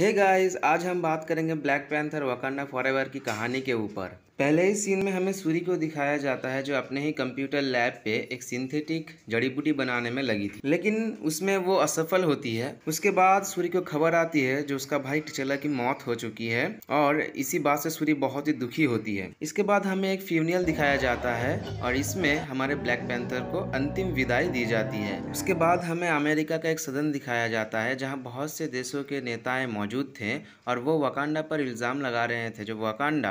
हे hey guys आज हम बात करेंगे ब्लैक पैंथर वकांडा फॉर की कहानी के ऊपर पहले ही सीन में हमें सूरी को दिखाया जाता है जो अपने ही कंप्यूटर लैब पे एक सिंथेटिक जड़ी बूटी बनाने में लगी थी लेकिन उसमें वो असफल होती है उसके बाद सूरी को खबर आती है जो उसका भाई टिचला की मौत हो चुकी है और इसी बात से सूरी बहुत ही दुखी होती है इसके बाद हमें एक फ्यूनियल दिखाया जाता है और इसमें हमारे ब्लैक पैंथर को अंतिम विदाई दी जाती है उसके बाद हमें अमेरिका का एक सदन दिखाया जाता है जहाँ बहुत से देशों के नेताएं मौजूद मौजूद थे और वो वाकांडा पर इल्ज़ाम लगा रहे थे जो वाकांडा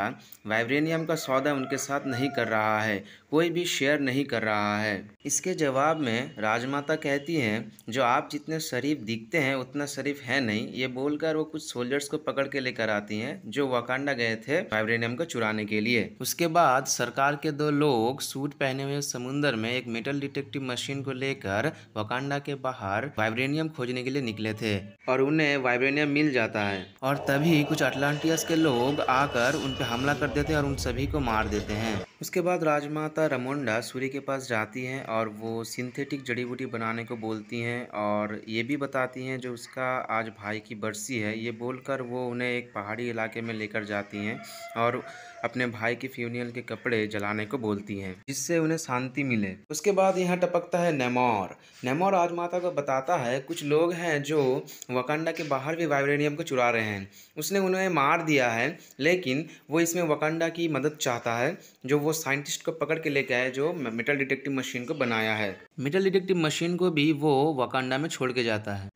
वाइब्रेनियम का सौदा उनके साथ नहीं कर रहा है कोई भी शेयर नहीं कर रहा है इसके जवाब में राजमाता कहती हैं जो आप जितने शरीफ दिखते हैं उतना शरीफ है नहीं ये बोलकर वो कुछ सोल्जर्स को पकड़ के लेकर आती हैं जो वाकांडा गए थे वाइब्रेनियम को चुराने के लिए उसके बाद सरकार के दो लोग सूट पहने हुए समुन्द्र में एक मेटल डिटेक्टिव मशीन को लेकर वाकांडा के बाहर वाइब्रेनियम खोजने के लिए निकले थे और उन्हें वाइब्रेनियम मिल जाता जाता है और तभी कुछ अटलांटियस के लोग आकर उन पर हमला कर देते हैं और उन सभी को मार देते हैं उसके बाद राजमाता रमोंडा सूर्य के पास जाती हैं और वो सिंथेटिक जड़ी बूटी बनाने को बोलती हैं और ये भी बताती हैं जो उसका आज भाई की बरसी है ये बोलकर वो उन्हें एक पहाड़ी इलाके में लेकर जाती हैं और अपने भाई के फ्यूनियल के कपड़े जलाने को बोलती हैं जिससे उन्हें शांति मिले उसके बाद यहाँ टपकता है नेमोर नेमोर राजमाता को बताता है कुछ लोग हैं जो वकांडा के बाहर भी वाइब्रेनियम को चुरा रहे हैं उसने उन्हें मार दिया है लेकिन वो इसमें वकांडा की मदद चाहता है जो वो साइंटिस्ट को पकड़ के लेके आए जो मेटल डिटेक्टिव मशीन को बनाया है मेटल डिटेक्टिव मशीन को भी वो वाकांडा में छोड़ के जाता है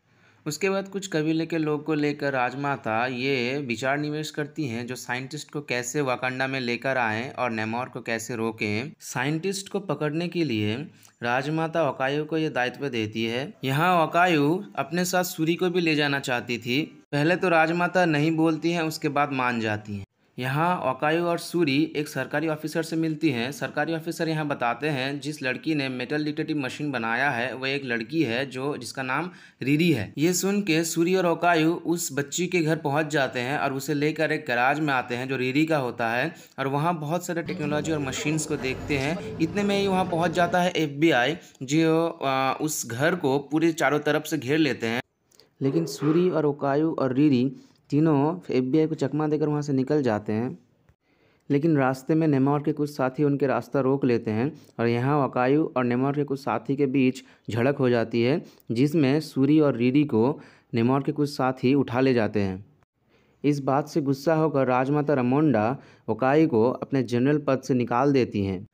उसके बाद कुछ कबीले के लोग को लेकर राजमाता ये विचार निवेश करती हैं जो साइंटिस्ट को कैसे वाकांडा में लेकर आएँ और नेमोर को कैसे रोकें साइंटिस्ट को पकड़ने के लिए राजमाता वकायु को ये दायित्व देती है यहाँ वकायु अपने साथ सूरी को भी ले जाना चाहती थी पहले तो राजमाता नहीं बोलती हैं उसके बाद मान जाती हैं यहाँ ओकायू और सूरी एक सरकारी ऑफिसर से मिलती हैं सरकारी ऑफिसर यहाँ बताते हैं जिस लड़की ने मेटल डिटेटिव मशीन बनाया है वह एक लड़की है जो जिसका नाम रीरी है ये सुन के सूरी और ओकायु उस बच्ची के घर पहुँच जाते हैं और उसे लेकर एक गराज में आते हैं जो रीरी का होता है और वहाँ बहुत सारे टेक्नोलॉजी और मशीन्स को देखते हैं इतने में ही वहाँ पहुँच जाता है एफ जो उस घर को पूरे चारों तरफ से घेर लेते हैं लेकिन सूरी और ओकायू और रीरी तीनों एफबीआई को चकमा देकर वहाँ से निकल जाते हैं लेकिन रास्ते में नेमार के कुछ साथी उनके रास्ता रोक लेते हैं और यहाँ वकायु और नेमार के कुछ साथी के बीच झड़प हो जाती है जिसमें सूरी और रीडी को नेमार के कुछ साथी उठा ले जाते हैं इस बात से गुस्सा होकर राजमाता रमोंडा वकायु को अपने जनरल पद से निकाल देती हैं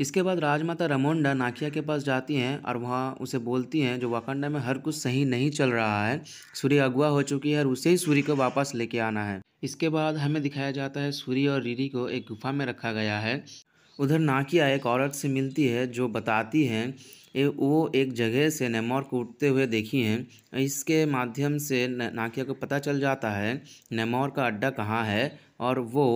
इसके बाद राजमाता रमोंडा नाकिया के पास जाती हैं और वहाँ उसे बोलती हैं जो वाकंडा में हर कुछ सही नहीं चल रहा है सूर्य अगुआ हो चुकी है और उसे ही सूर्य को वापस लेके आना है इसके बाद हमें दिखाया जाता है सूर्य और रीरी को एक गुफा में रखा गया है उधर नाकिया एक औरत से मिलती है जो बताती हैं वो एक जगह से नेमोर को उठते हुए देखी हैं इसके माध्यम से नाकिया को पता चल जाता है नेमोर का अड्डा कहाँ है और वो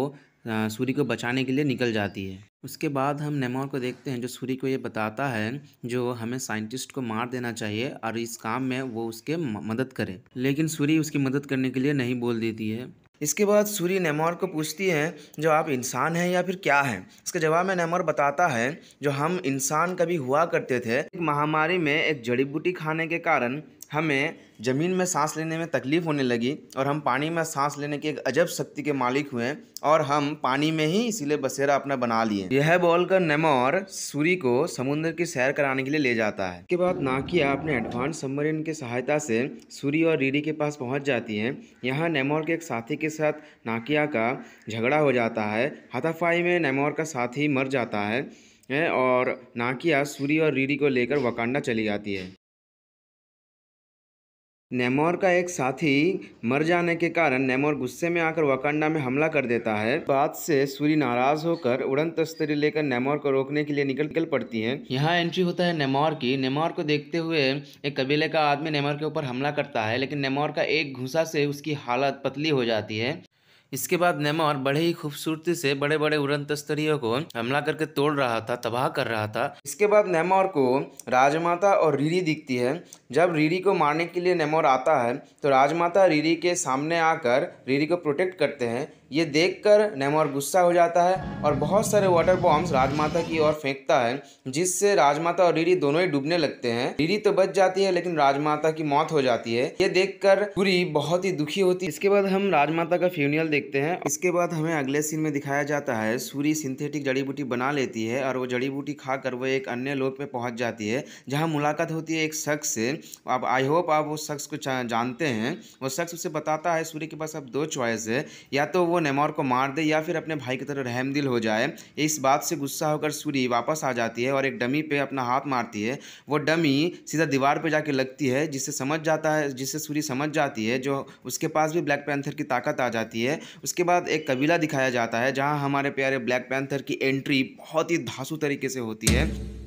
सूर्य को बचाने के लिए निकल जाती है उसके बाद हम नेमोर को देखते हैं जो सूर्य को ये बताता है जो हमें साइंटिस्ट को मार देना चाहिए और इस काम में वो उसके मदद करे लेकिन सूर्य उसकी मदद करने के लिए नहीं बोल देती है इसके बाद सूर्य नेमोर को पूछती है जो आप इंसान हैं या फिर क्या हैं इसके जवाब में नेमोर बताता है जो हम इंसान कभी हुआ करते थे एक महामारी में एक जड़ी बूटी खाने के कारण हमें ज़मीन में सांस लेने में तकलीफ़ होने लगी और हम पानी में सांस लेने की एक अजब शक्ति के मालिक हुए और हम पानी में ही इसीलिए बसेरा अपना बना लिए यह बोलकर नेमोर सूरी को समुद्र की सैर कराने के लिए ले जाता है इसके बाद नाकिया अपने एडवांस सबमरीन की सहायता से सूरी और रीड़ी के पास पहुंच जाती है यहाँ नेमोर के एक साथी के साथ नाकिया का झगड़ा हो जाता है हाथाफाई में नेमोर का साथी मर जाता है और नाकिया सूरी और रीड़ी को लेकर वकांडा चली जाती है नेमोर का एक साथी मर जाने के कारण नेमोर गुस्से में आकर वाकंडा में हमला कर देता है बाद से सूरी नाराज होकर उड़न तस्तरी लेकर नेमोर को रोकने के लिए निकल निकल पड़ती है यहाँ एंट्री होता है नेमोर की नेमोर को देखते हुए एक कबीले का आदमी नेमोर के ऊपर हमला करता है लेकिन नेमोर का एक घुसा से उसकी हालत पतली हो जाती है इसके बाद नेमार बड़े ही खूबसूरती से बड़े बड़े उड़न तस्तरियों को हमला करके तोड़ रहा था तबाह कर रहा था इसके बाद नेमार को राजमाता और रीरी दिखती है जब रीरी को मारने के लिए नेमोर आता है तो राजमाता रीरी के सामने आकर रीरी को प्रोटेक्ट करते हैं ये देखकर नेमोर गुस्सा हो जाता है और बहुत सारे वाटर बॉम्ब्स राजमाता की ओर फेंकता है जिससे राजमाता और रीरी दोनों ही डूबने लगते हैं रीरी तो बच जाती है लेकिन राजमाता की मौत हो जाती है ये देखकर पूरी बहुत ही दुखी होती है इसके बाद हम राजमाता का फ्यूनियल देखते हैं इसके बाद हमें अगले सीन में दिखाया जाता है सूरी सिंथेटिक जड़ी बूटी बना लेती है और वो जड़ी बूटी खाकर वो एक अन्य लोक में पहुंच जाती है जहां मुलाकात होती है एक शख्स से आप आई होप आप उस शख्स को जानते हैं वो शख्स उसे बताता है सूर्य के पास अब दो चॉइस है या तो वो नेमोर को मार दे या फिर अपने भाई की तरह रहम दिल हो जाए इस बात से गुस्सा होकर सूरी वापस आ जाती है और एक डमी पे अपना हाथ मारती है वो डमी सीधा दीवार पे जाके लगती है जिससे समझ जाता है जिससे सूरी समझ जाती है जो उसके पास भी ब्लैक पैंथर की ताकत आ जाती है उसके बाद एक कबीला दिखाया जाता है जहाँ हमारे प्यारे ब्लैक पैंथर की एंट्री बहुत ही धासु तरीके से होती है